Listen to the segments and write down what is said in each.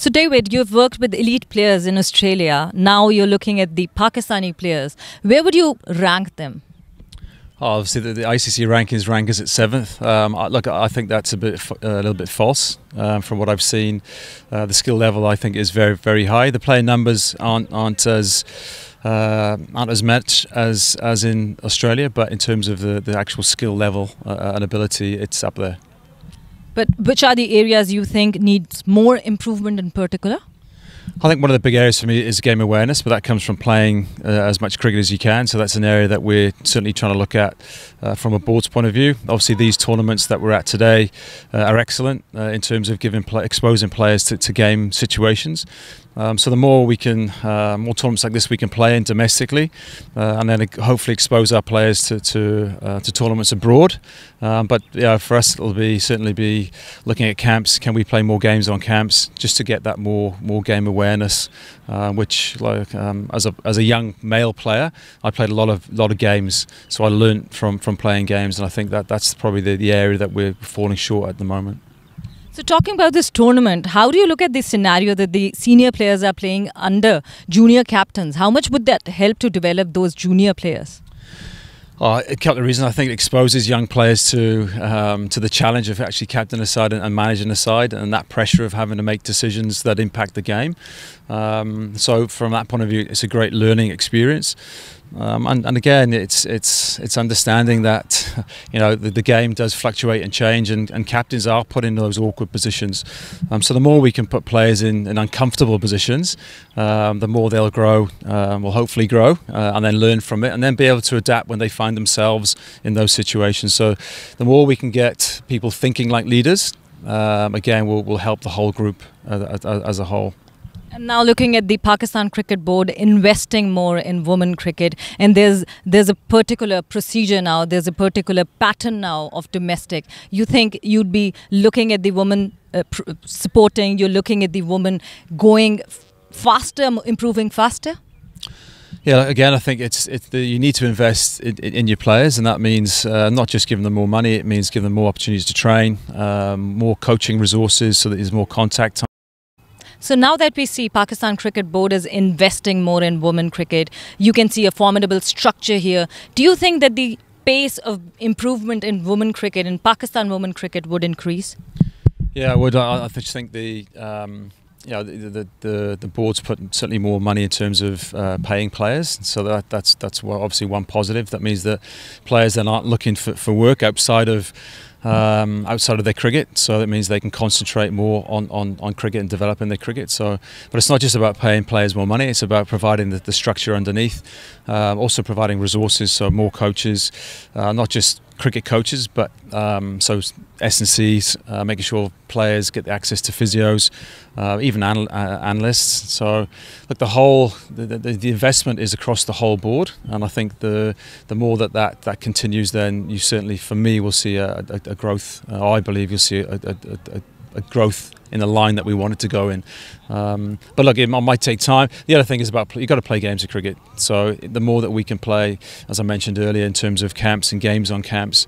So, David, you've worked with elite players in Australia. Now you're looking at the Pakistani players. Where would you rank them? Oh, obviously, the, the, ICC rankings rank us at seventh. Um, I, look, I think that's a bit, uh, a little bit false um, from what I've seen. Uh, the skill level, I think, is very, very high. The player numbers aren't aren't as uh, aren't as much as as in Australia, but in terms of the, the actual skill level uh, and ability, it's up there. But which are the areas you think needs more improvement in particular? I think one of the big areas for me is game awareness, but that comes from playing uh, as much cricket as you can. So that's an area that we're certainly trying to look at uh, from a board's point of view. Obviously, these tournaments that we're at today uh, are excellent uh, in terms of giving exposing players to, to, game situations. Um, so the more we can, uh, more tournaments like this we can play in domestically, uh, and then hopefully expose our players to to, uh, to tournaments abroad. Um, but yeah, for us it'll be certainly be looking at camps. Can we play more games on camps just to get that more more game awareness? Uh, which like um, as a as a young male player, I played a lot of lot of games, so I learnt from from playing games, and I think that that's probably the, the area that we're falling short at the moment. So, talking about this tournament, how do you look at this scenario that the senior players are playing under junior captains? How much would that help to develop those junior players? Uh, a couple of reasons. I think it exposes young players to um, to the challenge of actually captaining a side and, and, managing a side, and that pressure of having to make decisions that impact the game. Um, so, from that point of view, it's a great learning experience. Um, and, and, again, it's it's it's understanding that you know the, the game does fluctuate and change, and, and, captains are put in those awkward positions. Um, so the more we can put players in, in uncomfortable positions, um, the more they'll grow, will um, hopefully grow, uh, and then learn from it, and then be able to adapt when they find themselves in those situations. So the more we can get people thinking like leaders, um, again, will will help the whole group uh, as a whole now looking at the Pakistan Cricket Board investing more in women cricket, and there's there's a particular procedure now, there's a particular pattern now of domestic. You think you'd be looking at the woman uh, supporting, you're looking at the woman going faster, improving faster. Yeah, again, I think it's, it's the, you need to invest in, in your players, and that means uh, not just giving them more money. It means giving them more opportunities to train, um, more coaching resources, so that there's more contact time. So now that we see Pakistan Cricket Board is investing more in women cricket, you can see a formidable structure here. Do you think that the pace of improvement in women cricket, in Pakistan women cricket, would increase? Yeah, I would. I, I just think the. Um, you know, the, the, the, the, board's put certainly more money in terms of uh, paying players, so that, that's that's obviously one positive. That means that players that aren't looking for, for work outside of um, outside of their cricket. So that means they can concentrate more on, on, on cricket and developing their cricket. So, but it's not just about paying players more money. It's about providing the, the structure underneath, um, also providing resources. So more coaches, uh, not just cricket coaches, but um, so S&Cs, uh, making sure players get access to physios, uh, even anal uh, analysts. So, look, the whole the, the, the, investment is across the whole board, and I think the the more that that, that continues, then you certainly, for me, will see a, a, a growth. Uh, I believe you'll see a, a growth in the line that we wanted to go in. Um, but look, it might take time. The other thing is about you've got to play games of cricket. So the more that we can play, as I mentioned earlier, in terms of camps and games on camps,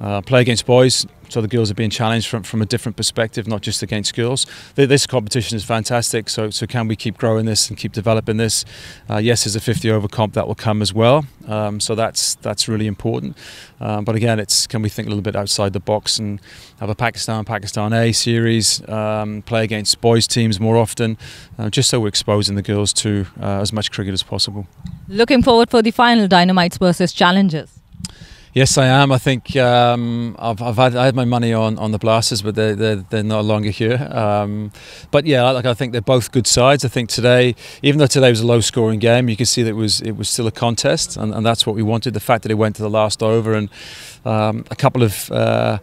uh, play against boys, so the girls are being challenged from, from a different perspective, not just against girls. This competition is fantastic, so, so can we keep growing this and keep developing this? Uh, yes, there's a 50 over comp that will come as well, um, so that's that's really important. Um, but again, it's can we think a little bit outside the box and have a Pakistan, Pakistan A series, um, play against boys teams more often, uh, just so we're exposing the girls to uh, as much cricket as possible. Looking forward for the final Dynamites versus Challengers. Yes, I am. I think um, I've, I've had, I had my money on, on the Blasters, but they're, they're, they're no longer here. Um, but yeah, like I think they're both good sides. I think today, even though today was a low scoring game, you can see that it was it was still a contest, and, and that's what we wanted. The fact that it went to the last over and um, a couple of. Uh,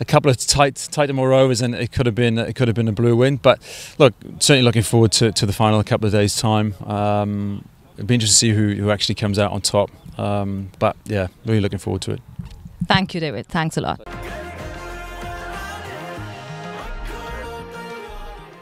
a couple of tight, tighter more overs, and it could have been it could have been a blue win. But look, certainly looking forward to, to the final a couple of days time. Um, it'll be interesting to see who, who actually comes out on top. Um, but yeah, really looking forward to it. Thank you, David. Thanks a lot.